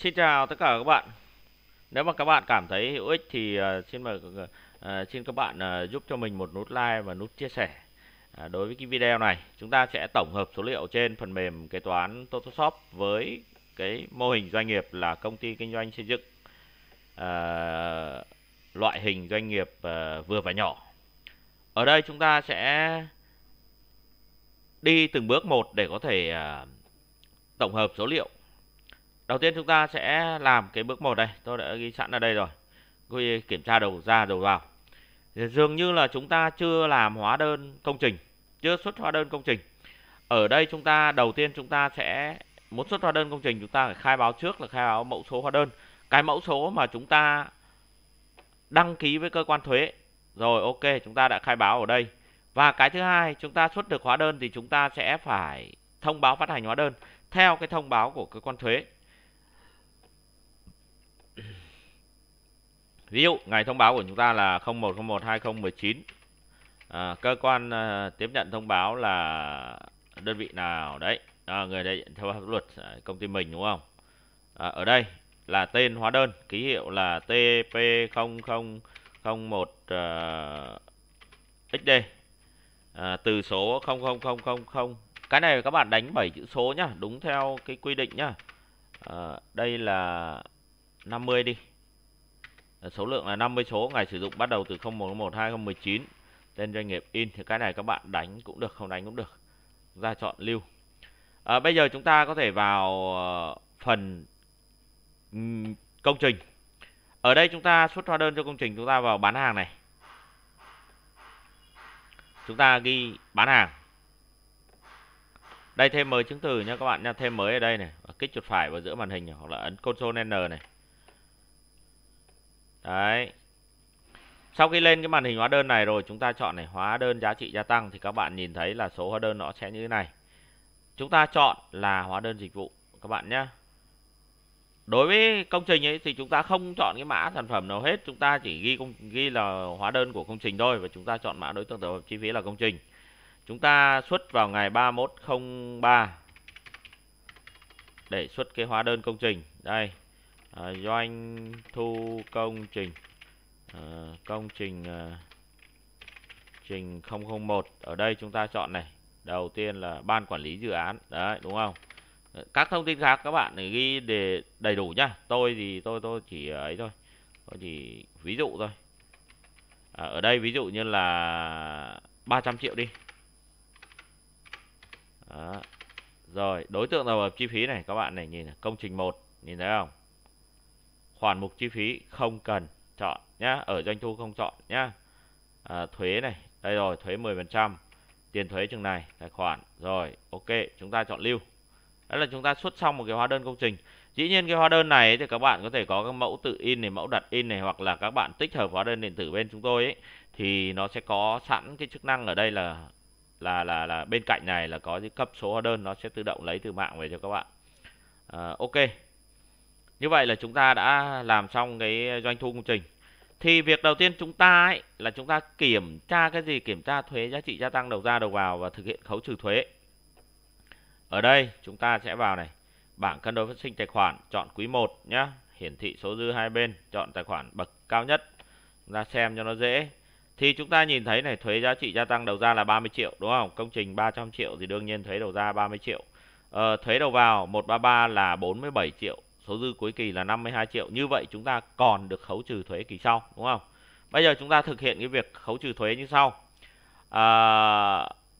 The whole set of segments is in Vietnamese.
Xin chào tất cả các bạn. Nếu mà các bạn cảm thấy hữu ích thì ờ, xin mời ờ, xin các bạn ờ, giúp cho mình một nút like và nút chia sẻ. À, đối với cái video này, chúng ta sẽ tổng hợp số liệu trên phần mềm kế toán Photoshop với cái mô hình doanh nghiệp là công ty kinh doanh xây dựng loại hình doanh nghiệp vừa và nhỏ. Ở đây chúng ta sẽ đi từng bước một để có thể tổng hợp số liệu đầu tiên chúng ta sẽ làm cái bước một đây tôi đã ghi sẵn ở đây rồi quy kiểm tra đầu ra đầu vào dường như là chúng ta chưa làm hóa đơn công trình chưa xuất hóa đơn công trình ở đây chúng ta đầu tiên chúng ta sẽ muốn xuất hóa đơn công trình chúng ta phải khai báo trước là khai báo mẫu số hóa đơn cái mẫu số mà chúng ta đăng ký với cơ quan thuế rồi ok chúng ta đã khai báo ở đây và cái thứ hai chúng ta xuất được hóa đơn thì chúng ta sẽ phải thông báo phát hành hóa đơn theo cái thông báo của cơ quan thuế ví dụ ngày thông báo của chúng ta là 0101 2019 à, cơ quan à, tiếp nhận thông báo là đơn vị nào đấy à, người đại diện theo pháp luật à, công ty mình đúng không à, ở đây là tên hóa đơn ký hiệu là TP0001 à, XD à, từ số 00000 cái này các bạn đánh 7 chữ số nhá đúng theo cái quy định nhá à, đây là 50 đi số lượng là 50 số ngày sử dụng bắt đầu từ 01 2019 tên doanh nghiệp in thì cái này các bạn đánh cũng được không đánh cũng được ra chọn lưu à, bây giờ chúng ta có thể vào ờ, phần ừ, công trình ở đây chúng ta xuất hóa đơn cho công trình chúng ta vào bán hàng này chúng ta ghi bán hàng đây thêm mới chứng từ nha các bạn nha thêm mới ở đây này kích chuột phải vào giữa màn hình hoặc là ấn console n này đấy sau khi lên cái màn hình hóa đơn này rồi chúng ta chọn này hóa đơn giá trị gia tăng thì các bạn nhìn thấy là số hóa đơn nó sẽ như thế này chúng ta chọn là hóa đơn dịch vụ các bạn nhé đối với công trình ấy thì chúng ta không chọn cái mã sản phẩm nào hết chúng ta chỉ ghi công, ghi là hóa đơn của công trình thôi và chúng ta chọn mã đối tượng tổ hợp chi phí là công trình chúng ta xuất vào ngày 3103 để xuất cái hóa đơn công trình đây à, doanh thu công trình à, công trình à, trình 001 ở đây chúng ta chọn này đầu tiên là ban quản lý dự án đấy đúng không các thông tin khác các bạn để ghi để đầy đủ nhá tôi thì tôi tôi chỉ ấy thôi tôi chỉ ví dụ thôi à, ở đây ví dụ như là 300 triệu đi đó. rồi đối tượng là chi phí này các bạn này nhìn công trình 1 nhìn thấy không khoản mục chi phí không cần chọn nhá ở doanh thu không chọn nhá à, thuế này đây rồi thuế 10% tiền thuế chừng này tài khoản rồi ok chúng ta chọn lưu đó là chúng ta xuất xong một cái hóa đơn công trình dĩ nhiên cái hóa đơn này thì các bạn có thể có các mẫu tự in này mẫu đặt in này hoặc là các bạn tích hợp hóa đơn điện tử bên chúng tôi ấy, thì nó sẽ có sẵn cái chức năng ở đây là là là là bên cạnh này là có cái cấp số hóa đơn nó sẽ tự động lấy từ mạng về cho các bạn à, ok như vậy là chúng ta đã làm xong cái doanh thu công trình. Thì việc đầu tiên chúng ta ấy là chúng ta kiểm tra cái gì? Kiểm tra thuế giá trị gia tăng đầu ra đầu vào và thực hiện khấu trừ thuế. Ở đây chúng ta sẽ vào này, bảng cân đối phát sinh tài khoản, chọn quý 1 nhá, hiển thị số dư hai bên, chọn tài khoản bậc cao nhất. Chúng ta xem cho nó dễ. Thì chúng ta nhìn thấy này, thuế giá trị gia tăng đầu ra là 30 triệu đúng không? Công trình 300 triệu thì đương nhiên thuế đầu ra 30 triệu. Ờ, thuế đầu vào 133 là 47 triệu số dư cuối kỳ là 52 triệu như vậy chúng ta còn được khấu trừ thuế kỳ sau đúng không bây giờ chúng ta thực hiện cái việc khấu trừ thuế như sau à,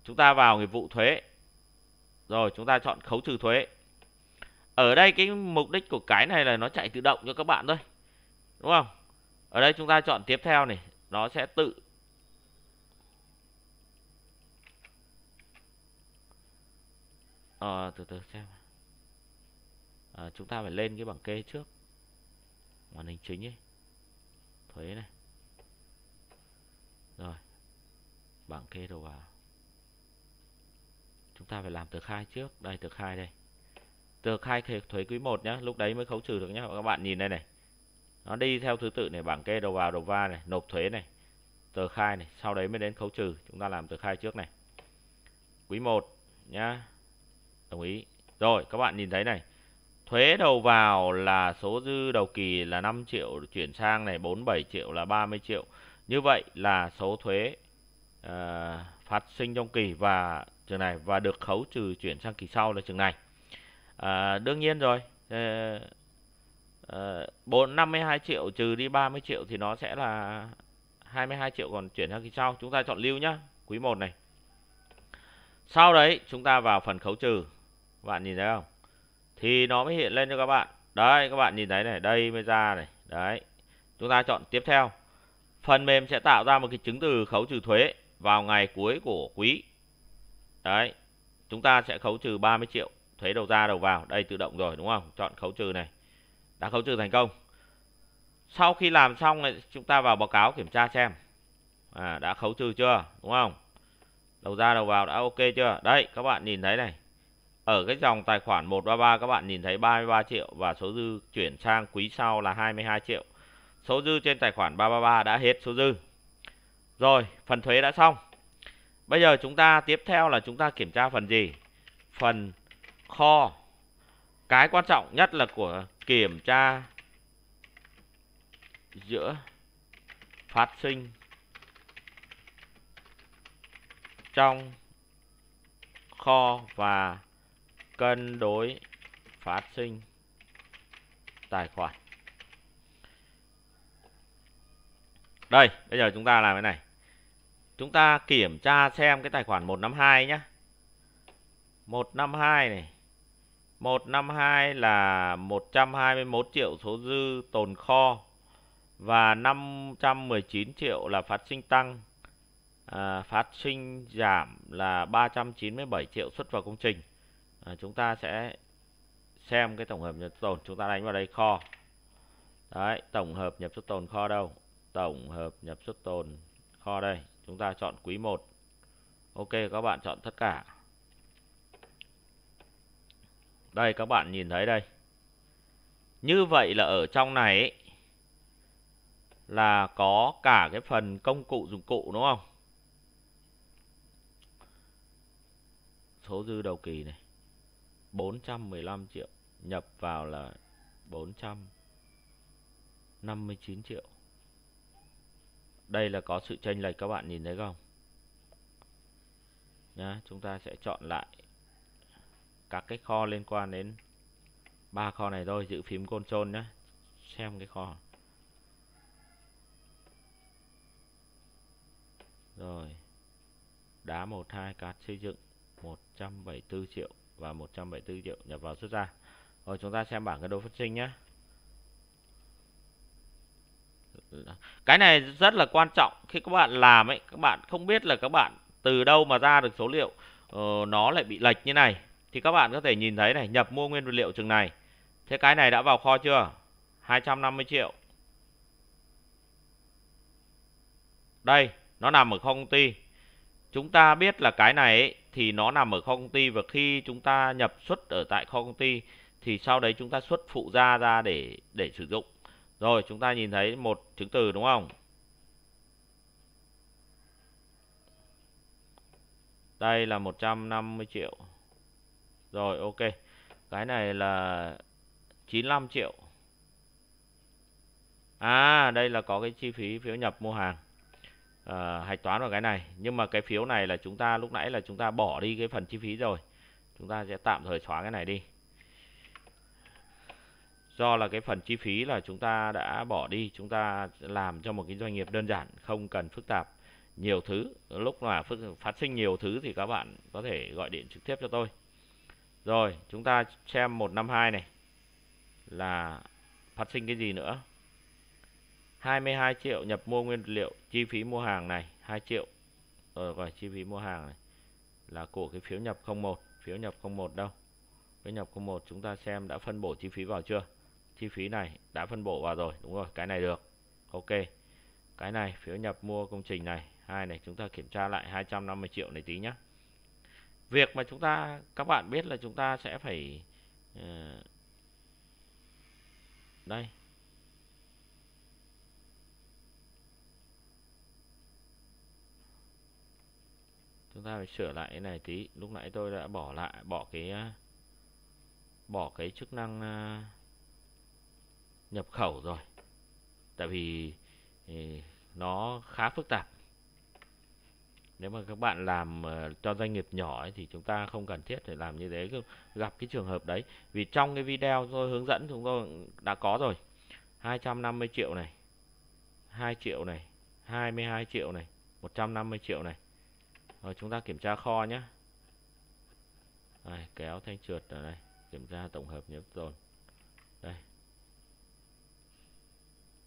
chúng ta vào nghiệp vụ thuế rồi chúng ta chọn khấu trừ thuế ở đây cái mục đích của cái này là nó chạy tự động cho các bạn thôi đúng không ở đây chúng ta chọn tiếp theo này nó sẽ tự à, từ từ xem à, chúng ta phải lên cái bảng kê trước màn hình chính ấy thuế này rồi bảng kê đầu vào chúng ta phải làm tờ khai trước đây tờ khai đây tờ khai thuế quý 1 nhá lúc đấy mới khấu trừ được nhá các bạn nhìn đây này nó đi theo thứ tự này bảng kê đầu vào đầu va này nộp thuế này tờ khai này sau đấy mới đến khấu trừ chúng ta làm tờ khai trước này quý 1 nhá đồng ý rồi các bạn nhìn thấy này thuế đầu vào là số dư đầu kỳ là 5 triệu chuyển sang này 47 triệu là 30 triệu như vậy là số thuế uh, phát sinh trong kỳ và trường này và được khấu trừ chuyển sang kỳ sau là trường này uh, đương nhiên rồi uh, uh, 4 52 triệu trừ đi 30 triệu thì nó sẽ là 22 triệu còn chuyển sang kỳ sau chúng ta chọn lưu nhá quý 1 này sau đấy chúng ta vào phần khấu trừ bạn nhìn thấy không thì nó mới hiện lên cho các bạn đấy các bạn nhìn thấy này đây mới ra này đấy chúng ta chọn tiếp theo phần mềm sẽ tạo ra một cái chứng từ khấu trừ thuế vào ngày cuối của quý đấy chúng ta sẽ khấu trừ 30 triệu thuế đầu ra đầu vào đây tự động rồi đúng không chọn khấu trừ này đã khấu trừ thành công sau khi làm xong này chúng ta vào báo cáo kiểm tra xem à, đã khấu trừ chưa đúng không đầu ra đầu vào đã ok chưa đây các bạn nhìn thấy này ở cái dòng tài khoản 133 các bạn nhìn thấy 33 triệu và số dư chuyển sang quý sau là 22 triệu. Số dư trên tài khoản 333 đã hết số dư. Rồi, phần thuế đã xong. Bây giờ chúng ta tiếp theo là chúng ta kiểm tra phần gì? Phần kho. Cái quan trọng nhất là của kiểm tra giữa phát sinh trong kho và cân đối phát sinh tài khoản đây bây giờ chúng ta làm cái này chúng ta kiểm tra xem cái tài khoản 152 nhé 152 này 152 là 121 triệu số dư tồn kho và 519 triệu là phát sinh tăng à, phát sinh giảm là 397 triệu xuất vào công trình à, chúng ta sẽ xem cái tổng hợp nhập tồn chúng ta đánh vào đây kho đấy tổng hợp nhập xuất tồn kho đâu tổng hợp nhập xuất tồn kho đây chúng ta chọn quý 1 ok các bạn chọn tất cả đây các bạn nhìn thấy đây như vậy là ở trong này là có cả cái phần công cụ dụng cụ đúng không số dư đầu kỳ này 415 triệu nhập vào là 459 triệu đây là có sự chênh lệch các bạn nhìn thấy không nhá chúng ta sẽ chọn lại các cái kho liên quan đến ba kho này thôi giữ phím control nhé xem cái kho rồi đá 12 cát xây dựng 174 triệu và 174 triệu nhập vào xuất ra rồi chúng ta xem bảng cái đồ phát sinh nhé cái này rất là quan trọng khi các bạn làm ấy các bạn không biết là các bạn từ đâu mà ra được số liệu ờ, nó lại bị lệch như này thì các bạn có thể nhìn thấy này nhập mua nguyên vật liệu chừng này thế cái này đã vào kho chưa 250 triệu đây nó nằm ở kho công ty chúng ta biết là cái này ấy, thì nó nằm ở kho công ty và khi chúng ta nhập xuất ở tại kho công ty thì sau đấy chúng ta xuất phụ ra ra để để sử dụng. Rồi chúng ta nhìn thấy một chứng từ đúng không? Đây là 150 triệu. Rồi ok. Cái này là 95 triệu. À đây là có cái chi phí phiếu nhập mua hàng à, hạch toán vào cái này nhưng mà cái phiếu này là chúng ta lúc nãy là chúng ta bỏ đi cái phần chi phí rồi chúng ta sẽ tạm thời xóa cái này đi do là cái phần chi phí là chúng ta đã bỏ đi chúng ta làm cho một cái doanh nghiệp đơn giản không cần phức tạp nhiều thứ lúc mà phát sinh nhiều thứ thì các bạn có thể gọi điện trực tiếp cho tôi rồi chúng ta xem 152 này là phát sinh cái gì nữa 22 triệu nhập mua nguyên liệu, chi phí mua hàng này 2 triệu. Ờ gọi chi phí mua hàng này là của cái phiếu nhập 01, phiếu nhập 01 đâu. Phiếu nhập 01 chúng ta xem đã phân bổ chi phí vào chưa? Chi phí này đã phân bổ vào rồi, đúng rồi, cái này được. Ok. Cái này phiếu nhập mua công trình này, hai này chúng ta kiểm tra lại 250 triệu này tí nhá. Việc mà chúng ta các bạn biết là chúng ta sẽ phải ờ, đây chúng ta phải sửa lại cái này tí lúc nãy tôi đã bỏ lại bỏ cái à, bỏ cái chức năng à, nhập khẩu rồi tại vì ừ, nó khá phức tạp nếu mà các bạn làm ờ, cho doanh nghiệp nhỏ ấy, thì chúng ta không cần thiết phải làm như thế gặp cái trường hợp đấy vì trong cái video tôi hướng dẫn chúng tôi đã có rồi 250 triệu này 2 triệu này 22 triệu này 150 triệu này rồi chúng ta kiểm tra kho nhé đây, kéo thanh trượt ở đây kiểm tra tổng hợp nhiễm tồn đây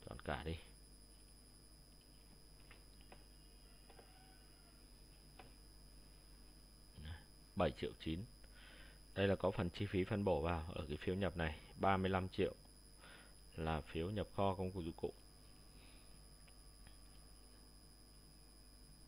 chọn cả đi bảy triệu chín đây là có phần chi phí phân bổ vào ở cái phiếu nhập này 35 triệu là phiếu nhập kho công cụ dụng cụ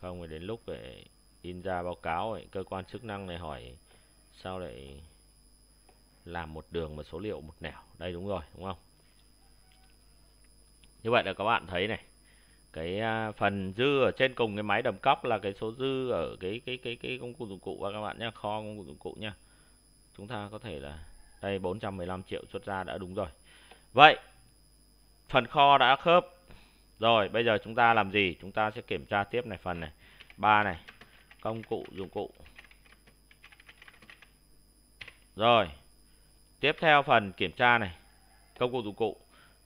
không thì đến lúc để in ra báo cáo ấy, cơ quan chức năng này hỏi sao lại làm một đường mà số liệu một nẻo đây đúng rồi đúng không như vậy là các bạn thấy này cái à, phần dư ở trên cùng cái máy đầm cóc là cái số dư ở cái cái cái cái công cụ dụng cụ và các bạn nhé kho công cụ dụng cụ nhé chúng ta có thể là đây 415 triệu xuất ra đã đúng rồi vậy phần kho đã khớp rồi, bây giờ chúng ta làm gì? Chúng ta sẽ kiểm tra tiếp này phần này. ba này. Công cụ, dụng cụ. Rồi. Tiếp theo phần kiểm tra này. Công cụ dụng cụ.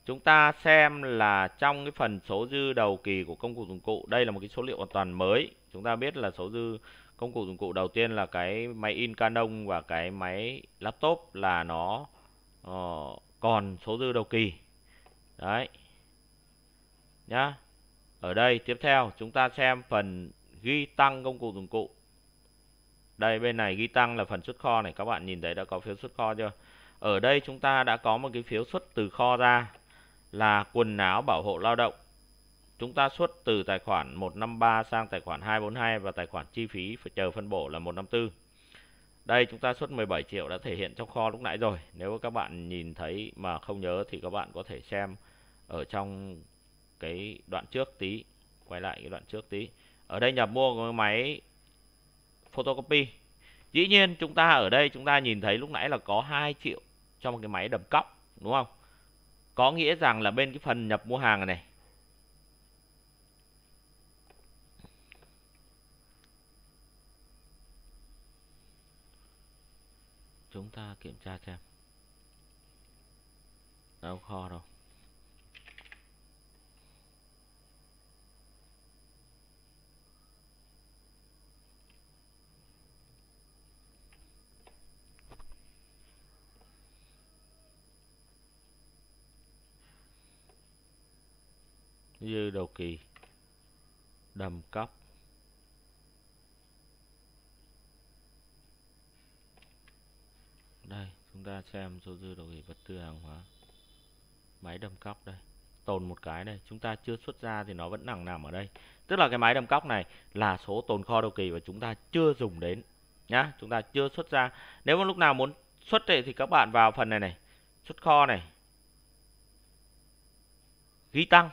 Chúng ta xem là trong cái phần số dư đầu kỳ của công cụ dụng cụ, đây là một cái số liệu hoàn toàn mới. Chúng ta biết là số dư công cụ dụng cụ đầu tiên là cái máy in Canon và cái máy laptop là nó uh, còn số dư đầu kỳ. Đấy, nhá. Ở đây tiếp theo chúng ta xem phần ghi tăng công cụ dụng cụ. Đây bên này ghi tăng là phần xuất kho này các bạn nhìn thấy đã có phiếu xuất kho chưa? Ở đây chúng ta đã có một cái phiếu xuất từ kho ra là quần áo bảo hộ lao động. Chúng ta xuất từ tài khoản 153 sang tài khoản 242 và tài khoản chi phí chờ phân bổ là 154. Đây chúng ta xuất 17 triệu đã thể hiện trong kho lúc nãy rồi. Nếu các bạn nhìn thấy mà không nhớ thì các bạn có thể xem ở trong cái đoạn trước tí quay lại cái đoạn trước tí ở đây nhập mua cái máy photocopy dĩ nhiên chúng ta ở đây chúng ta nhìn thấy lúc nãy là có 2 triệu cho một cái máy đầm cóc đúng không có nghĩa rằng là bên cái phần nhập mua hàng này chúng ta kiểm tra xem đâu kho đâu như đầu kỳ đầm cóc đây chúng ta xem số dư đầu kỳ vật tư hàng hóa máy đầm cóc đây tồn một cái đây chúng ta chưa xuất ra thì nó vẫn nằm nằm ở đây tức là cái máy đầm cóc này là số tồn kho đầu kỳ và chúng ta chưa dùng đến nhá chúng ta chưa xuất ra nếu mà lúc nào muốn xuất thì các bạn vào phần này này xuất kho này ghi tăng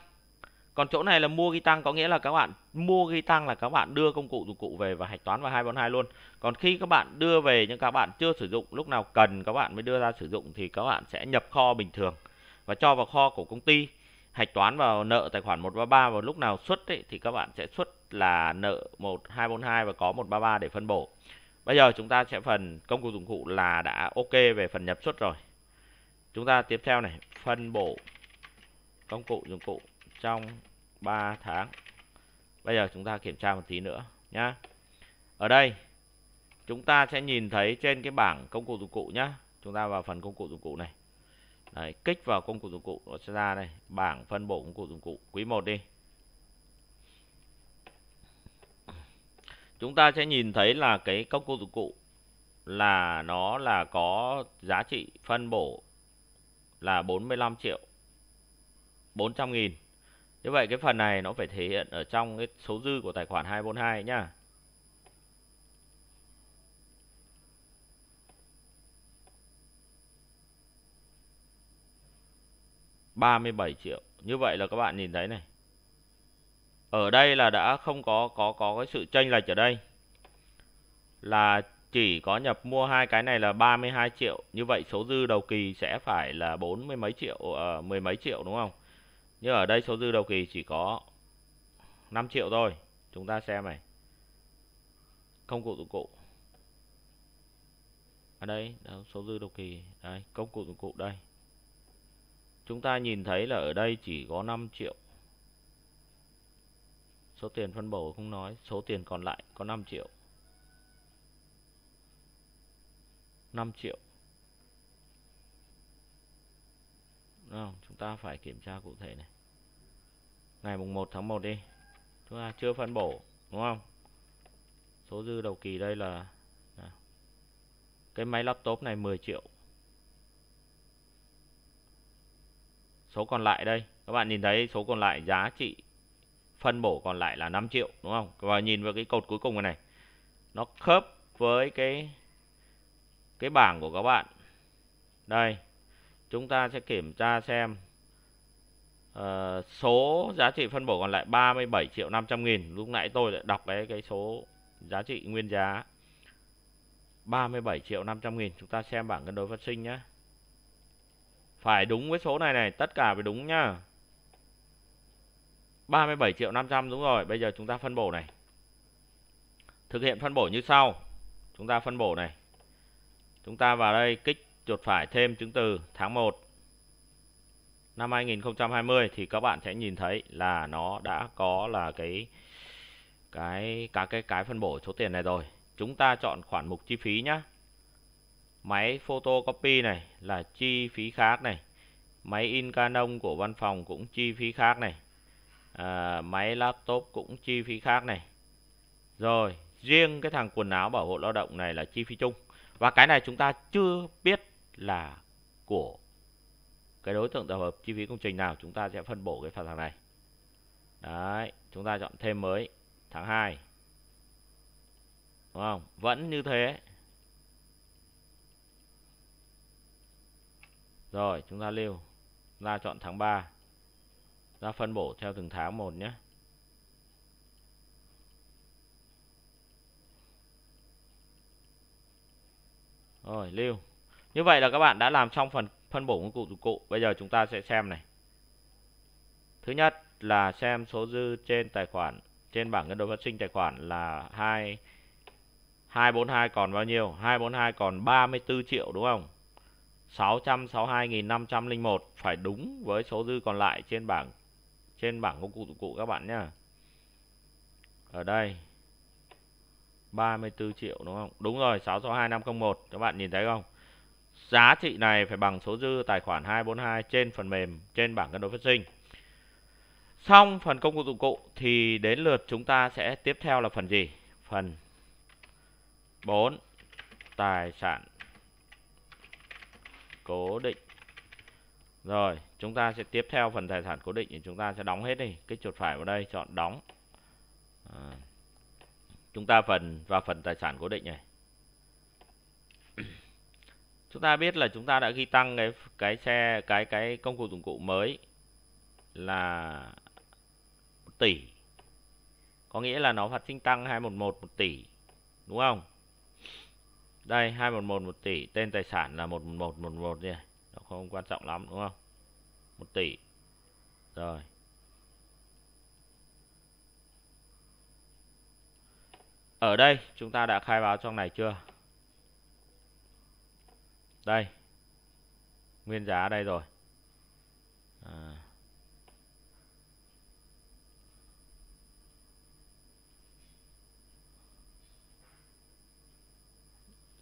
còn chỗ này là mua ghi tăng có nghĩa là các bạn mua ghi tăng là các bạn đưa công cụ dụng cụ về và hạch toán vào 242 luôn. Còn khi các bạn đưa về nhưng các bạn chưa sử dụng, lúc nào cần các bạn mới đưa ra sử dụng thì các bạn sẽ nhập kho bình thường và cho vào kho của công ty. Hạch toán vào nợ tài khoản 133 và lúc nào xuất ấy, thì các bạn sẽ xuất là nợ 1242 và có 133 để phân bổ. Bây giờ chúng ta sẽ phần công cụ dụng cụ là đã ok về phần nhập xuất rồi. Chúng ta tiếp theo này, phân bổ công cụ dụng cụ trong 3 tháng. Bây giờ chúng ta kiểm tra một tí nữa nhá. Ở đây chúng ta sẽ nhìn thấy trên cái bảng công cụ dụng cụ nhá. Chúng ta vào phần công cụ dụng cụ này. Đấy, kích vào công cụ dụng cụ nó sẽ ra đây, bảng phân bổ công cụ dụng cụ quý 1 đi. Chúng ta sẽ nhìn thấy là cái công cụ dụng cụ là nó là có giá trị phân bổ là 45 triệu 400 nghìn như vậy cái phần này nó phải thể hiện ở trong cái số dư của tài khoản 242 nhá. ba mươi bảy triệu như vậy là các bạn nhìn thấy này ở đây là đã không có có có cái sự tranh lệch ở đây là chỉ có nhập mua hai cái này là ba mươi hai triệu như vậy số dư đầu kỳ sẽ phải là bốn mươi mấy triệu uh, mười mấy triệu đúng không như ở đây số dư đầu kỳ chỉ có 5 triệu thôi. Chúng ta xem này. Công cụ dụng cụ. Ở đây, đâu, số dư đầu kỳ. Đây, công cụ dụng cụ đây. Chúng ta nhìn thấy là ở đây chỉ có 5 triệu. Số tiền phân bổ không nói, số tiền còn lại có 5 triệu. 5 triệu Đúng không? Chúng ta phải kiểm tra cụ thể này. Ngày mùng 1 tháng 1 đi. Chúng ta chưa phân bổ, đúng không? Số dư đầu kỳ đây là à, cái máy laptop này 10 triệu. Số còn lại đây, các bạn nhìn thấy số còn lại giá trị phân bổ còn lại là 5 triệu đúng không? Và nhìn vào cái cột cuối cùng này. Nó khớp với cái cái bảng của các bạn. Đây, chúng ta sẽ kiểm tra xem uh, số giá trị phân bổ còn lại 37 triệu 500 nghìn lúc nãy tôi đã đọc cái cái số giá trị nguyên giá 37 triệu 500 nghìn chúng ta xem bảng cân đối phát sinh nhé phải đúng với số này này tất cả phải đúng nhá 37 triệu 500 đúng rồi bây giờ chúng ta phân bổ này thực hiện phân bổ như sau chúng ta phân bổ này chúng ta vào đây kích chuột phải thêm chứng từ tháng 1 năm 2020 thì các bạn sẽ nhìn thấy là nó đã có là cái cái cả cái cái phân bổ số tiền này rồi. Chúng ta chọn khoản mục chi phí nhá. Máy photocopy này là chi phí khác này. Máy in Canon của văn phòng cũng chi phí khác này. À, máy laptop cũng chi phí khác này. Rồi, riêng cái thằng quần áo bảo hộ lao động này là chi phí chung. Và cái này chúng ta chưa biết là của cái đối tượng tập hợp chi phí công trình nào chúng ta sẽ phân bổ cái phần thằng này đấy chúng ta chọn thêm mới tháng 2 đúng không vẫn như thế rồi chúng ta lưu ra chọn tháng 3 ra phân bổ theo từng tháng một nhé rồi lưu như vậy là các bạn đã làm xong phần phân bổ công cụ dụng cụ. Bây giờ chúng ta sẽ xem này. Thứ nhất là xem số dư trên tài khoản trên bảng cân đối phát sinh tài khoản là 2 242 còn bao nhiêu? 242 còn 34 triệu đúng không? 662.501 phải đúng với số dư còn lại trên bảng trên bảng công cụ dụng cụ các bạn nhé Ở đây 34 triệu đúng không? Đúng rồi, 662501 các bạn nhìn thấy không? giá trị này phải bằng số dư tài khoản 242 trên phần mềm trên bảng cân đối phát sinh. Xong phần công cụ dụng cụ thì đến lượt chúng ta sẽ tiếp theo là phần gì? Phần 4 tài sản cố định. Rồi, chúng ta sẽ tiếp theo phần tài sản cố định thì chúng ta sẽ đóng hết đi, kích chuột phải vào đây chọn đóng. À. Chúng ta phần vào phần tài sản cố định này chúng ta biết là chúng ta đã ghi tăng cái cái xe cái cái công cụ dụng cụ mới là tỷ có nghĩa là nó phát sinh tăng 211 1 tỷ đúng không đây 211 1 tỷ tên tài sản là 11111 này nó không quan trọng lắm đúng không 1 tỷ rồi ở đây chúng ta đã khai báo trong này chưa đây nguyên giá đây rồi à.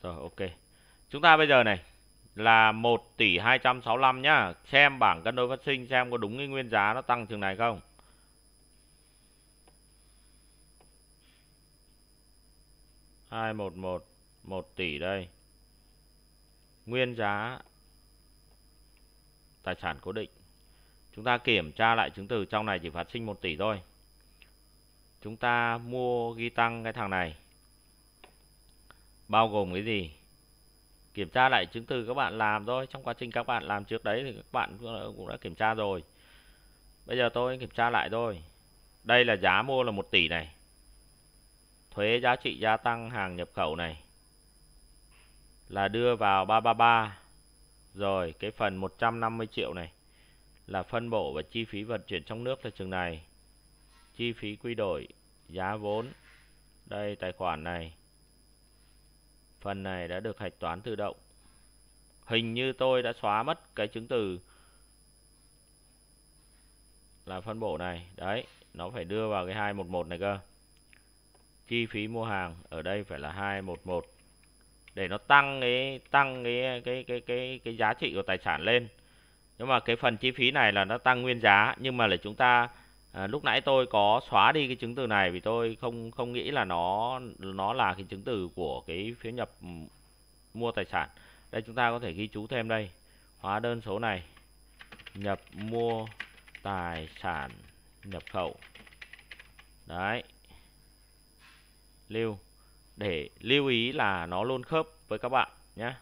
rồi ok chúng ta bây giờ này là 1 tỷ 265 nhá xem bảng cân đối phát sinh xem có đúng cái nguyên giá nó tăng chừng này không hai một một một tỷ đây nguyên giá tài sản cố định. Chúng ta kiểm tra lại chứng từ trong này chỉ phát sinh 1 tỷ thôi. Chúng ta mua ghi tăng cái thằng này. Bao gồm cái gì? Kiểm tra lại chứng từ các bạn làm thôi. Trong quá trình các bạn làm trước đấy thì các bạn cũng đã kiểm tra rồi. Bây giờ tôi kiểm tra lại thôi. Đây là giá mua là 1 tỷ này. Thuế giá trị gia tăng hàng nhập khẩu này là đưa vào 333 rồi cái phần 150 triệu này là phân bổ và chi phí vận chuyển trong nước cho trường này chi phí quy đổi giá vốn đây tài khoản này phần này đã được hạch toán tự động hình như tôi đã xóa mất cái chứng từ là phân bổ này đấy nó phải đưa vào cái 211 này cơ chi phí mua hàng ở đây phải là 211 để nó tăng cái tăng cái cái cái cái cái giá trị của tài sản lên nhưng mà cái phần chi phí này là nó tăng nguyên giá nhưng mà là chúng ta à, lúc nãy tôi có xóa đi cái chứng từ này vì tôi không không nghĩ là nó nó là cái chứng từ của cái phiếu nhập ừ, mua tài sản đây chúng ta có thể ghi chú thêm đây hóa đơn số này nhập mua tài sản nhập khẩu đấy lưu để lưu ý là nó luôn khớp với các bạn nhé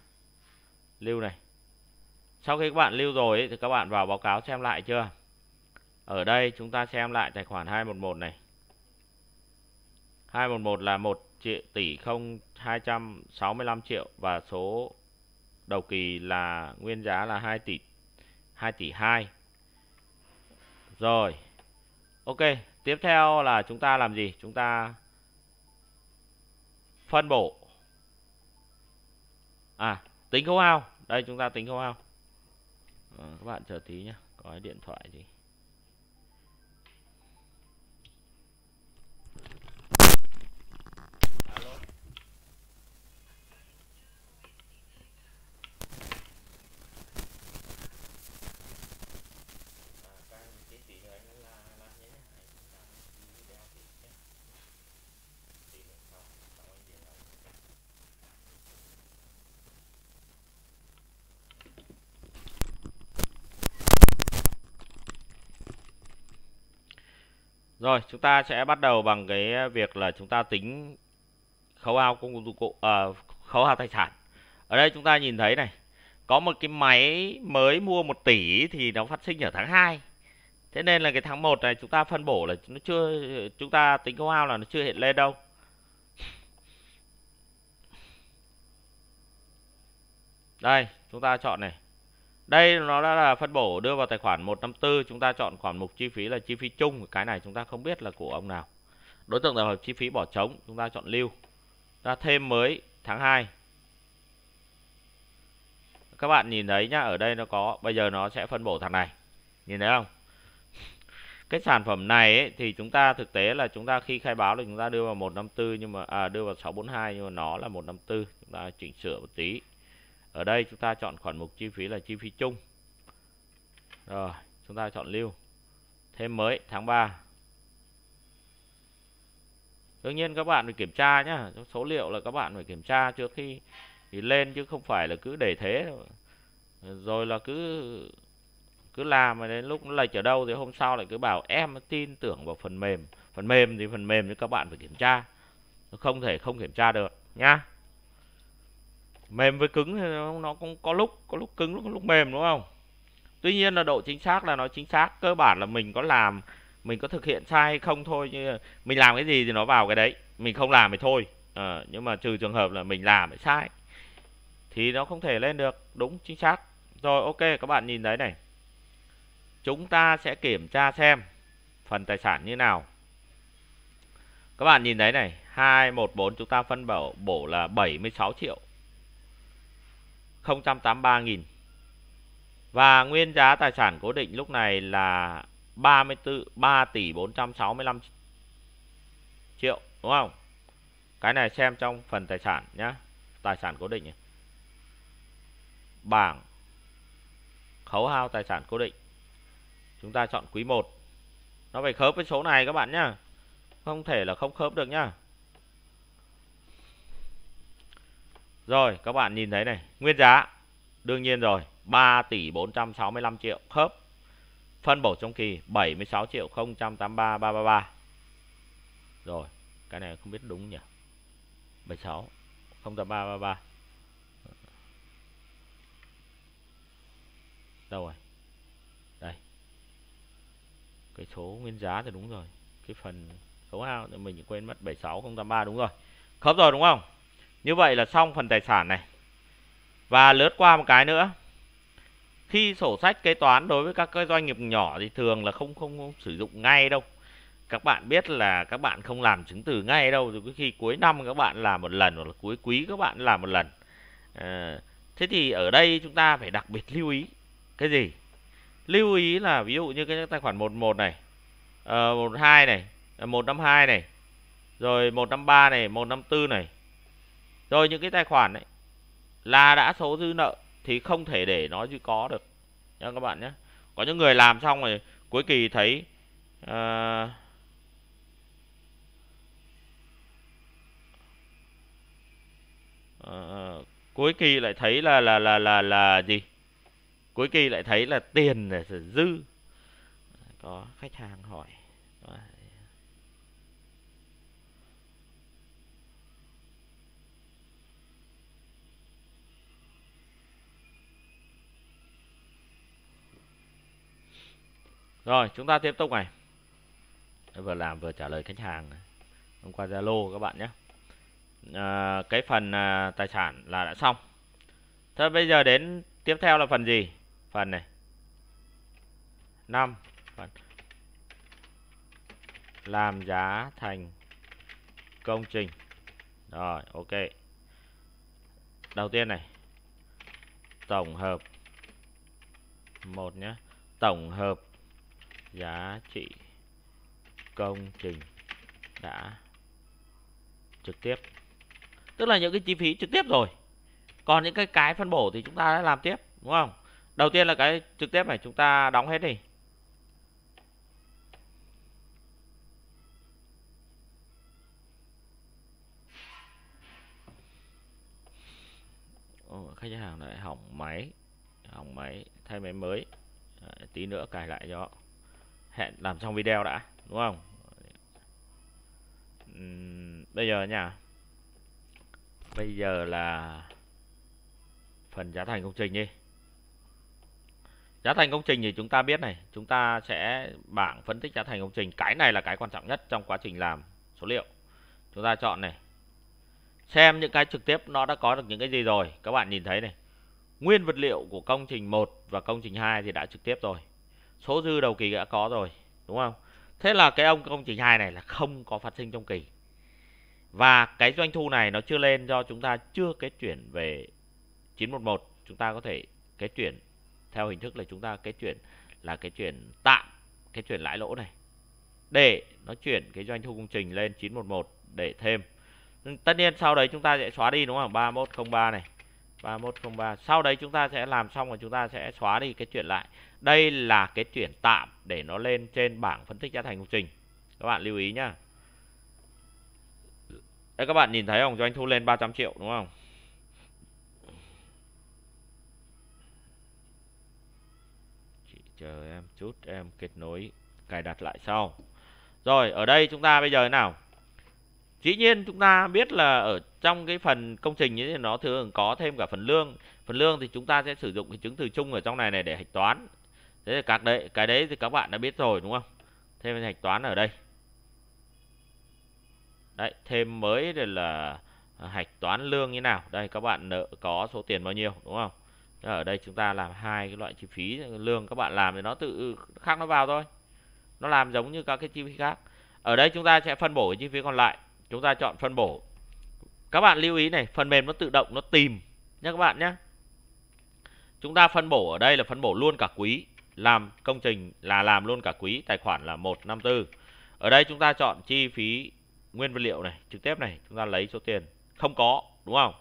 lưu này sau khi các bạn lưu rồi ấy, thì các bạn vào báo cáo xem lại chưa ở đây chúng ta xem lại tài khoản 211 này 211 là 1 triệu tỷ không 265 triệu và số đầu kỳ là nguyên giá là 2 tỷ 2 tỷ 2 rồi Ok tiếp theo là chúng ta làm gì chúng ta phân bổ à tính khấu hao đây chúng ta tính khấu hao à, ờ, các bạn chờ tí nhé có cái điện thoại gì Rồi, chúng ta sẽ bắt đầu bằng cái việc là chúng ta tính khấu hao công dụng cụ à, khấu hao tài sản. Ở đây chúng ta nhìn thấy này, có một cái máy mới mua 1 tỷ thì nó phát sinh ở tháng 2. Thế nên là cái tháng 1 này chúng ta phân bổ là nó chưa chúng ta tính khấu hao là nó chưa hiện lên đâu. Đây, chúng ta chọn này đây nó đã là phân bổ đưa vào tài khoản 154 chúng ta chọn khoản mục chi phí là chi phí chung cái này chúng ta không biết là của ông nào đối tượng tập hợp chi phí bỏ trống chúng ta chọn lưu ta thêm mới tháng 2 các bạn nhìn thấy nhá ở đây nó có bây giờ nó sẽ phân bổ thằng này nhìn thấy không cái sản phẩm này ấy, thì chúng ta thực tế là chúng ta khi khai báo là chúng ta đưa vào 154 nhưng mà à, đưa vào 642 nhưng mà nó là 154 chúng ta chỉnh sửa một tí ở đây chúng ta chọn khoản mục chi phí là chi phí chung rồi chúng ta chọn lưu thêm mới tháng 3 đương nhiên các bạn phải kiểm tra nhá số liệu là các bạn phải kiểm tra trước khi thì lên chứ không phải là cứ để thế rồi là cứ cứ làm mà đến lúc nó lệch ở đâu thì hôm sau lại cứ bảo em tin tưởng vào phần mềm phần mềm thì phần mềm thì các bạn phải kiểm tra không thể không kiểm tra được nhá mềm với cứng thì nó cũng có lúc có lúc cứng có lúc mềm đúng không tuy nhiên là độ chính xác là nó chính xác cơ bản là mình có làm mình có thực hiện sai hay không thôi như mình làm cái gì thì nó vào cái đấy mình không làm thì thôi à, nhưng mà trừ trường hợp là mình làm lại sai thì nó không thể lên được đúng chính xác rồi ok các bạn nhìn đấy này chúng ta sẽ kiểm tra xem phần tài sản như nào các bạn nhìn thấy này 214 chúng ta phân bổ bổ là 76 triệu 083.000 và nguyên giá tài sản cố định lúc này là 34 3 tỷ 465 triệu đúng không? Cái này xem trong phần tài sản nhá, tài sản cố định Bảng khấu hao tài sản cố định. Chúng ta chọn quý 1. Nó phải khớp với số này các bạn nhá. Không thể là không khớp được nhá. Rồi các bạn nhìn thấy này, nguyên giá đương nhiên rồi, 3 tỷ 465 triệu khớp. Phân bổ trong kỳ 76 triệu 083 333. Rồi, cái này không biết đúng nhỉ. 76 083 33. Đâu rồi? Đây. Cái số nguyên giá thì đúng rồi. Cái phần khấu hao thì mình quên mất 76083 đúng rồi. Khớp rồi đúng không? Như vậy là xong phần tài sản này. Và lướt qua một cái nữa. Khi sổ sách kế toán đối với các cái doanh nghiệp nhỏ thì thường là không, không không sử dụng ngay đâu. Các bạn biết là các bạn không làm chứng từ ngay đâu, rồi khi cuối năm các bạn làm một lần hoặc là cuối quý các bạn làm một lần. À, thế thì ở đây chúng ta phải đặc biệt lưu ý cái gì? Lưu ý là ví dụ như cái tài khoản 11 này, uh, ờ, 12 này, 152 ờ, này, rồi 153 này, 154 này rồi những cái tài khoản này là đã số dư nợ thì không thể để nó dư có được nha các bạn nhé có những người làm xong rồi cuối kỳ thấy uh, uh, cuối kỳ lại thấy là là là là là gì cuối kỳ lại thấy là tiền là dư có khách hàng hỏi Rồi chúng ta tiếp tục này Vừa làm vừa trả lời khách hàng Hôm qua Zalo các bạn nhé à, Cái phần à, tài sản là đã xong Thế bây giờ đến tiếp theo là phần gì Phần này 5 phần Làm giá thành công trình Rồi ok Đầu tiên này Tổng hợp một nhé Tổng hợp giá trị công trình đã trực tiếp tức là những cái chi phí trực tiếp rồi còn những cái cái phân bổ thì chúng ta đã làm tiếp đúng không đầu tiên là cái trực tiếp này chúng ta đóng hết đi khách hàng lại hỏng máy hỏng máy thay máy mới à, tí nữa cài lại cho hẹn làm xong video đã đúng không bây giờ nha bây giờ là phần giá thành công trình đi giá thành công trình thì chúng ta biết này chúng ta sẽ bảng phân tích giá thành công trình cái này là cái quan trọng nhất trong quá trình làm số liệu chúng ta chọn này xem những cái trực tiếp nó đã có được những cái gì rồi các bạn nhìn thấy này nguyên vật liệu của công trình 1 và công trình 2 thì đã trực tiếp rồi số dư đầu kỳ đã có rồi đúng không thế là cái ông công trình hai này là không có phát sinh trong kỳ và cái doanh thu này nó chưa lên do chúng ta chưa cái chuyển về 911 chúng ta có thể cái chuyển theo hình thức là chúng ta cái chuyển là cái chuyển tạm cái chuyển lãi lỗ này để nó chuyển cái doanh thu công trình lên 911 để thêm tất nhiên sau đấy chúng ta sẽ xóa đi đúng không 3103 này 3103 sau đấy chúng ta sẽ làm xong và chúng ta sẽ xóa đi cái chuyện lại đây là cái chuyển tạm để nó lên trên bảng phân tích giá thành công trình các bạn lưu ý nhá đây các bạn nhìn thấy không doanh thu lên 300 triệu đúng không chị chờ em chút em kết nối cài đặt lại sau rồi ở đây chúng ta bây giờ nào dĩ nhiên chúng ta biết là ở trong cái phần công trình ấy thì nó thường có thêm cả phần lương phần lương thì chúng ta sẽ sử dụng cái chứng từ chung ở trong này này để hạch toán thế là các đấy cái đấy thì các bạn đã biết rồi đúng không thêm hạch toán ở đây đấy thêm mới rồi là à, hạch toán lương như nào đây các bạn nợ có số tiền bao nhiêu đúng không ở đây chúng ta làm hai cái loại chi phí lương các bạn làm thì nó tự khác nó vào thôi nó làm giống như các cái chi phí khác ở đây chúng ta sẽ phân bổ cái chi phí còn lại chúng ta chọn phân bổ các bạn lưu ý này phần mềm nó tự động nó tìm nhé các bạn nhé chúng ta phân bổ ở đây là phân bổ luôn cả quý làm công trình là làm luôn cả quý tài khoản là 154 ở đây chúng ta chọn chi phí nguyên vật liệu này trực tiếp này chúng ta lấy số tiền không có đúng không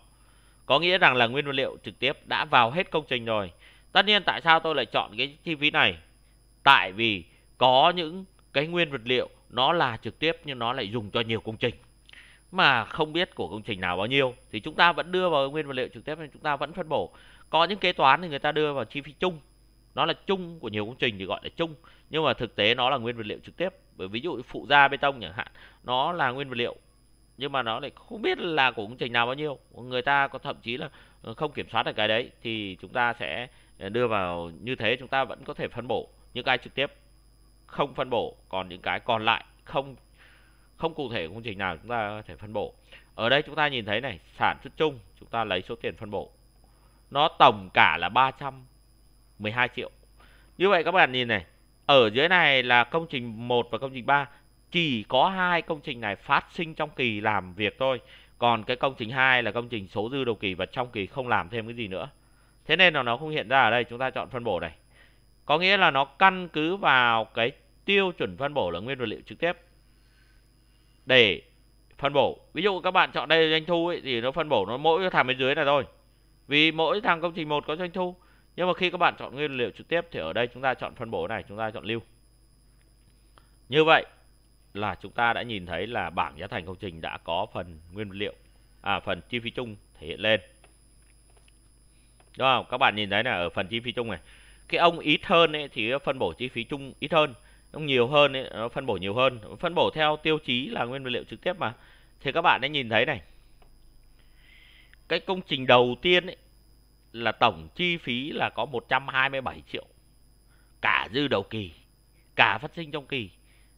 có nghĩa rằng là nguyên vật liệu trực tiếp đã vào hết công trình rồi tất nhiên tại sao tôi lại chọn cái chi phí này tại vì có những cái nguyên vật liệu nó là trực tiếp nhưng nó lại dùng cho nhiều công trình mà không biết của công trình nào bao nhiêu thì chúng ta vẫn đưa vào nguyên vật liệu trực tiếp nên chúng ta vẫn phân bổ có những kế toán thì người ta đưa vào chi phí chung nó là chung của nhiều công trình thì gọi là chung nhưng mà thực tế nó là nguyên vật liệu trực tiếp bởi ví dụ phụ gia bê tông chẳng hạn nó là nguyên vật liệu nhưng mà nó lại không biết là của công trình nào bao nhiêu người ta có thậm chí là ờ, không kiểm soát được cái đấy thì chúng ta sẽ ờ, đưa vào như thế chúng ta vẫn có thể phân bổ những cái trực tiếp không phân bổ còn những cái còn lại không không cụ thể công trình nào chúng ta có thể phân bổ ở đây chúng ta nhìn thấy này sản xuất chung chúng ta lấy số tiền phân bổ nó tổng cả là 312 triệu như vậy các bạn nhìn này ở dưới này là công trình 1 và công trình 3 chỉ có hai công trình này phát sinh trong kỳ làm việc thôi còn cái công trình 2 là công trình số dư đầu kỳ và trong kỳ không làm thêm cái gì nữa thế nên là nó không hiện ra ở đây chúng ta chọn phân bổ này có nghĩa là nó căn cứ vào cái tiêu chuẩn phân bổ là nguyên vật liệu trực tiếp để phân bổ ví dụ các bạn chọn đây là doanh thu ấy, thì nó phân bổ nó mỗi thằng bên dưới là thôi vì mỗi thằng công trình một có doanh thu nhưng mà khi các bạn chọn nguyên liệu trực tiếp thì ở đây chúng ta chọn phân bổ này chúng ta chọn lưu như vậy là chúng ta đã nhìn thấy là bảng giá thành công trình đã có phần nguyên liệu à phần chi phí chung thể hiện lên đúng không các bạn nhìn thấy là ở phần chi phí chung này cái ông ít hơn ấy, thì phân bổ chi phí chung ít hơn nó nhiều hơn ấy, nó phân bổ nhiều hơn phân bổ theo tiêu chí là nguyên vật liệu trực tiếp mà thì các bạn đã nhìn thấy này cái công trình đầu tiên ấy, là tổng chi phí là có 127 triệu cả dư đầu kỳ cả phát sinh trong kỳ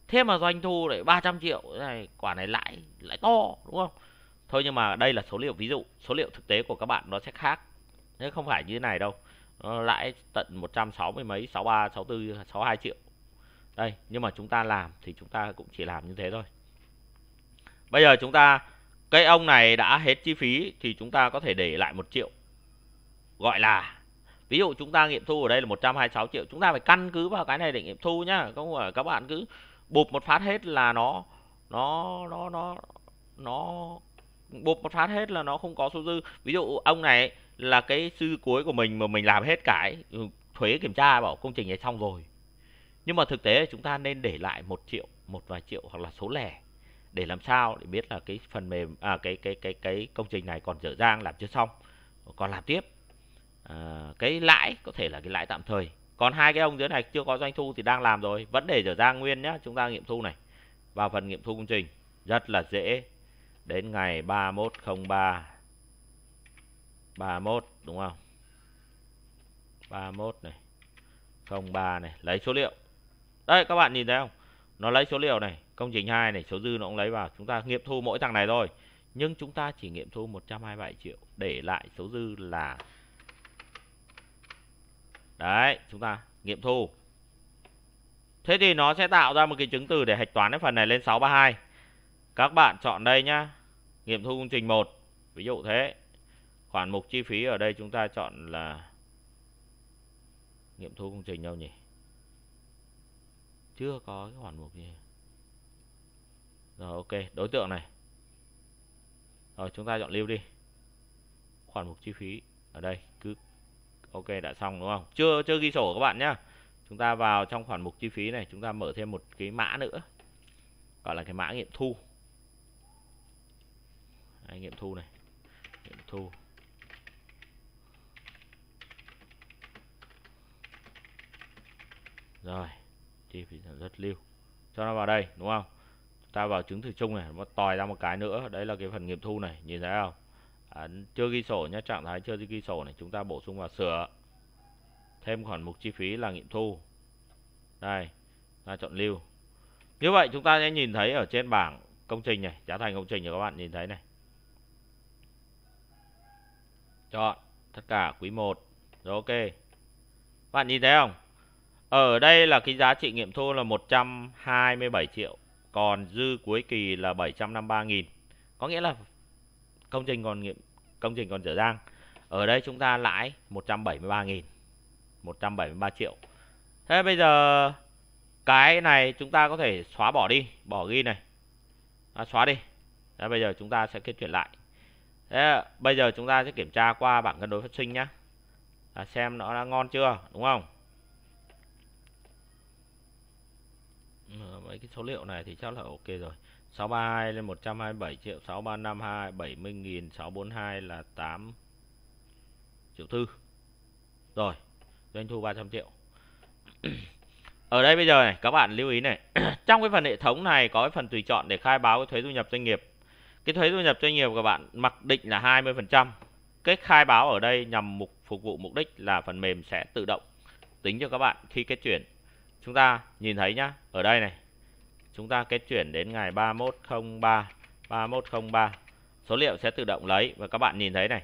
thế mà doanh thu lại 300 triệu này quả này lãi lãi to đúng không thôi nhưng mà đây là số liệu ví dụ số liệu thực tế của các bạn nó sẽ khác nếu không phải như thế này đâu nó lãi tận 160 mấy 63 64 62 triệu đây nhưng mà chúng ta làm thì chúng ta cũng chỉ làm như thế thôi bây giờ chúng ta cái ông này đã hết chi phí thì chúng ta có thể để lại một triệu gọi là ví dụ chúng ta nghiệm thu ở đây là 126 triệu chúng ta phải căn cứ vào cái này để nghiệm thu nhá không phải các bạn cứ bụp một phát hết là nó nó nó nó nó bụp một phát hết là nó không có số dư ví dụ ông này là cái sư cuối của mình mà mình làm hết cái ừ, thuế kiểm tra bảo công trình này xong rồi nhưng mà thực tế chúng ta nên để lại một triệu một vài triệu hoặc là số lẻ để làm sao để biết là cái phần mềm à cái cái cái cái công trình này còn dở dang làm chưa xong còn làm tiếp à, cái lãi có thể là cái lãi tạm thời còn hai cái ông dưới này chưa có doanh thu thì đang làm rồi vẫn để dở dang nguyên nhá chúng ta nghiệm thu này vào phần nghiệm thu công trình rất là dễ đến ngày 3103 31 đúng không 31 này 03 này lấy số liệu đây các bạn nhìn thấy không? Nó lấy số liệu này, công trình 2 này, số dư nó cũng lấy vào. Chúng ta nghiệm thu mỗi thằng này thôi. Nhưng chúng ta chỉ nghiệm thu 127 triệu để lại số dư là Đấy, chúng ta nghiệm thu. Thế thì nó sẽ tạo ra một cái chứng từ để hạch toán cái phần này lên 632. Các bạn chọn đây nhá. Nghiệm thu công trình 1. Ví dụ thế. Khoản mục chi phí ở đây chúng ta chọn là nghiệm thu công trình đâu nhỉ? chưa có cái khoản mục gì rồi ok đối tượng này rồi chúng ta chọn lưu đi khoản mục chi phí ở đây cứ ok đã xong đúng không chưa chưa ghi sổ các bạn nhá chúng ta vào trong khoản mục chi phí này chúng ta mở thêm một cái mã nữa gọi là cái mã nghiệm thu Đấy, nghiệm thu này nghiệm thu rồi chi phí sản xuất lưu cho nó vào đây đúng không chúng ta vào chứng từ chung này nó tòi ra một cái nữa đấy là cái phần nghiệm thu này nhìn thấy không à, chưa ghi sổ nhé trạng thái chưa ghi sổ này chúng ta bổ sung vào sửa thêm khoản mục chi phí là nghiệm thu đây ta chọn lưu như vậy chúng ta sẽ nhìn thấy ở trên bảng công trình này giá thành công trình này các bạn nhìn thấy này chọn tất cả quý 1 rồi ok bạn nhìn thấy không ở ờ, đây là cái giá trị nghiệm thu là 127 triệu, còn dư cuối kỳ là 753 nghìn. Có nghĩa là công trình còn nghiệm công trình còn dở dang. Ở đây chúng ta lãi 173 nghìn, 173 triệu. Thế bây giờ cái này chúng ta có thể xóa bỏ đi, bỏ ghi này. À, xóa đi. Thế bây giờ chúng ta sẽ kết chuyển lại. Thế bây giờ chúng ta sẽ kiểm tra qua bảng cân đối phát sinh nhá. À, xem nó đã ngon chưa, đúng không? Ờ, mấy cái số liệu này thì chắc là ok rồi 632 lên 127 triệu 6352 70 nghìn 642 là 8 triệu tư rồi doanh thu 300 triệu ở đây bây giờ này các bạn lưu ý này trong cái phần hệ thống này có cái phần tùy chọn để khai báo cái thuế thu nhập doanh nghiệp cái thuế thu nhập doanh nghiệp của bạn mặc định là 20 phần trăm cái khai báo ở đây nhằm mục phục vụ mục đích là phần mềm sẽ tự động tính cho các bạn khi kết chuyển chúng ta nhìn thấy nhá ở đây này chúng ta kết chuyển đến ngày 3103 3103 số liệu sẽ tự động lấy và các bạn nhìn thấy này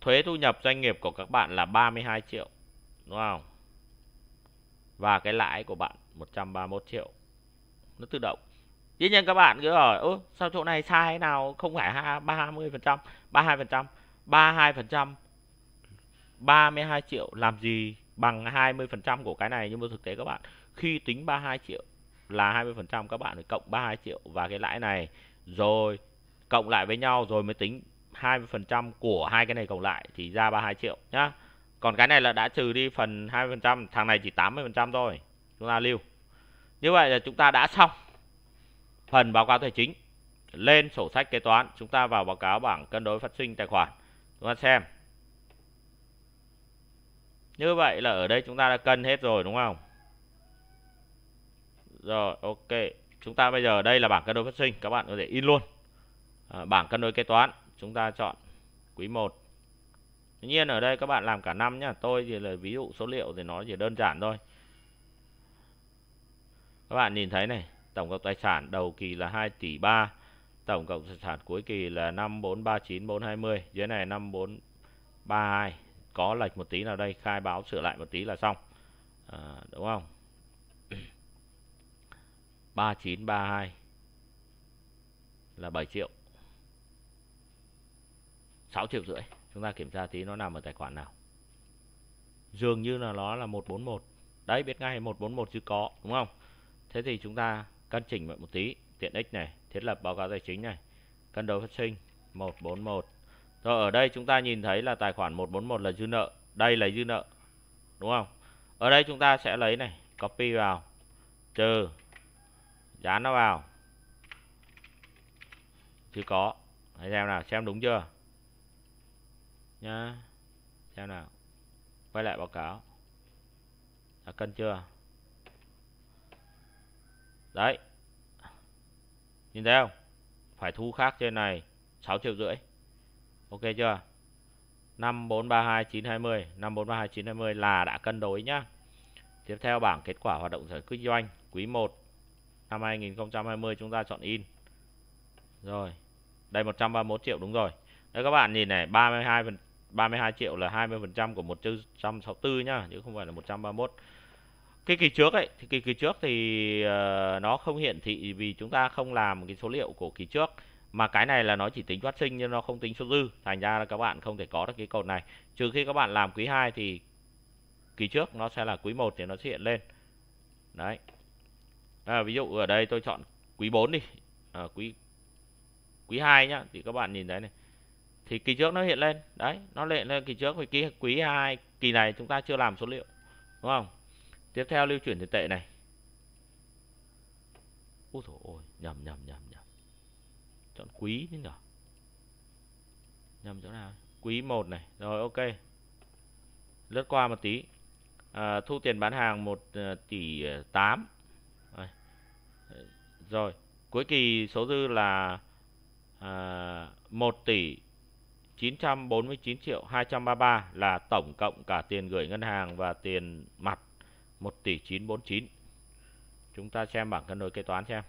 thuế thu nhập doanh nghiệp của các bạn là 32 triệu đúng không và cái lãi của bạn 131 triệu nó tự động dĩ nhiên các bạn cứ hỏi ơ sao chỗ này sai nào không phải 30 phần trăm 32 phần trăm 32 phần trăm 32 triệu làm gì bằng 20% của cái này nhưng mà thực tế các bạn khi tính 32 triệu là 20% các bạn phải cộng 32 triệu và cái lãi này rồi cộng lại với nhau rồi mới tính 20% của hai cái này cộng lại thì ra 32 triệu nhá. Còn cái này là đã trừ đi phần 20%, thằng này chỉ 80% thôi. Chúng ta lưu. Như vậy là chúng ta đã xong phần báo cáo tài chính. Lên sổ sách kế toán, chúng ta vào báo cáo bảng cân đối phát sinh tài khoản. Chúng ta xem như vậy là ở đây chúng ta đã cân hết rồi đúng không rồi ok chúng ta bây giờ đây là bảng cân đối phát sinh các bạn có thể in luôn à, bảng cân đối kế toán chúng ta chọn quý 1 Tuy nhiên ở đây các bạn làm cả năm nhá tôi thì là ví dụ số liệu thì nó chỉ đơn giản thôi các bạn nhìn thấy này tổng cộng tài sản đầu kỳ là 2 tỷ 3 tổng cộng tài sản cuối kỳ là 5439420 dưới này 5432 có lệch một tí nào đây khai báo sửa lại một tí là xong à, đúng không 3932 là 7 triệu 6 triệu rưỡi chúng ta kiểm tra tí nó nằm ở tài khoản nào dường như là nó là 141 đấy biết ngay 141 chứ có đúng không thế thì chúng ta căn chỉnh một tí tiện ích này thiết lập báo cáo tài chính này cân đối phát sinh 141 rồi ở đây chúng ta nhìn thấy là tài khoản 141 là dư nợ. Đây là dư nợ. Đúng không? Ở đây chúng ta sẽ lấy này, copy vào, trừ, dán nó vào. Chứ có. Hãy xem nào, xem đúng chưa? Nhá. Xem nào. Quay lại báo cáo. Đã cân chưa? Đấy. Nhìn thấy không? Phải thu khác trên này 6 triệu rưỡi ok chưa 5432920 5432920 là đã cân đối nhá tiếp theo bảng kết quả hoạt động sản kinh doanh quý 1 năm 2020 chúng ta chọn in rồi đây 131 triệu đúng rồi đây các bạn nhìn này 32 phần 32 triệu là 20 phần trăm của 164 nhá chứ không phải là 131 cái kỳ trước ấy thì kỳ kỳ trước thì uh, nó không hiển thị vì chúng ta không làm cái số liệu của kỳ trước mà cái này là nó chỉ tính phát sinh nhưng nó không tính số dư thành ra là các bạn không thể có được cái cột này trừ khi các bạn làm quý 2 thì kỳ trước nó sẽ là quý 1 thì nó sẽ hiện lên đấy à, ví dụ ở đây tôi chọn quý 4 đi à, quý quý 2 nhá thì các bạn nhìn thấy này thì kỳ trước nó hiện lên đấy nó lên lên kỳ trước thì kỳ quý 2 kỳ này chúng ta chưa làm số liệu đúng không tiếp theo lưu chuyển tiền tệ này ôi thổ ôi nhầm nhầm nhầm chọn quý thế nhở nhầm chỗ nào quý 1 này rồi ok lướt qua một tí à, thu tiền bán hàng 1 à, tỷ 8 à, rồi, rồi. cuối kỳ số dư là à, 1 tỷ 949 triệu 233 là tổng cộng cả tiền gửi ngân hàng và tiền mặt 1 tỷ 949 chúng ta xem bảng cân đối kế toán xem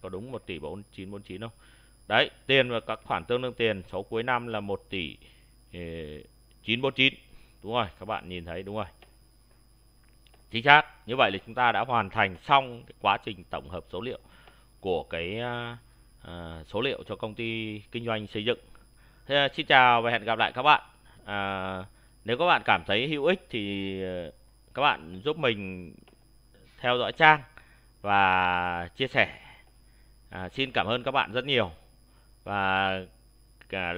có đúng 1 tỷ 949 không đấy tiền và các khoản tương đương tiền số cuối năm là 1 tỷ 949 ờ, đúng rồi các bạn nhìn thấy đúng rồi chính xác như vậy là chúng ta đã hoàn thành xong cái quá trình tổng hợp số liệu của cái à, số liệu cho công ty kinh doanh xây dựng Thế, xin chào và hẹn gặp lại các bạn à, nếu các bạn cảm thấy hữu ích thì các bạn giúp mình theo dõi trang và chia sẻ à, xin cảm ơn các bạn rất nhiều và cả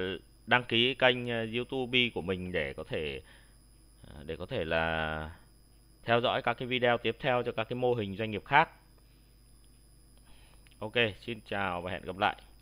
đăng ký kênh ờ, YouTube của mình để có thể ờ, để có thể là theo dõi các cái video tiếp theo cho các cái mô hình doanh nghiệp khác. Ok, xin chào và hẹn gặp lại.